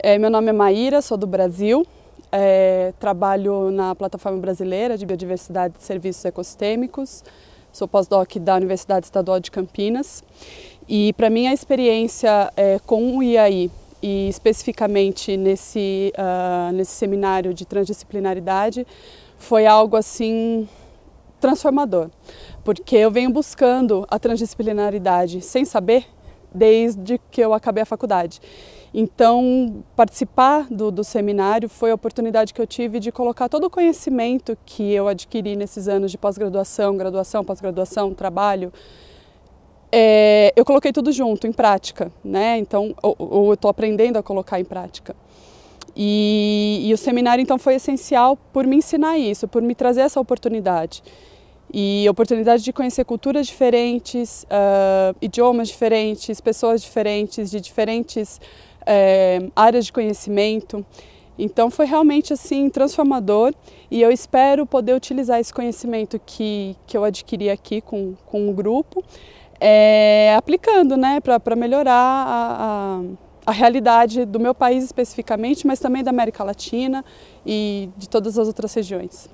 É, meu nome é Maíra, sou do Brasil. É, trabalho na Plataforma Brasileira de Biodiversidade e Serviços Ecossistêmicos. Sou pós-doc da Universidade Estadual de Campinas. E para mim a experiência é, com o IAI e especificamente nesse, uh, nesse seminário de transdisciplinaridade foi algo assim transformador, porque eu venho buscando a transdisciplinaridade sem saber desde que eu acabei a faculdade. Então, participar do, do, seminário foi a oportunidade que eu tive de colocar todo o conhecimento que eu adquiri nesses anos de pós-graduação, graduação, pós-graduação, trabalho. É, eu coloquei tudo junto, em prática, né? Então, ou, eu estou aprendendo a colocar em prática. E, e o seminário, então, foi essencial por me ensinar isso, por me trazer essa oportunidade e oportunidade de conhecer culturas diferentes, uh, idiomas diferentes, pessoas diferentes, de diferentes uh, áreas de conhecimento. Então foi realmente assim transformador e eu espero poder utilizar esse conhecimento que, que eu adquiri aqui com, com o grupo, é, aplicando né, para melhorar a, a, a, realidade do meu país especificamente, mas também da América Latina e de todas as outras regiões.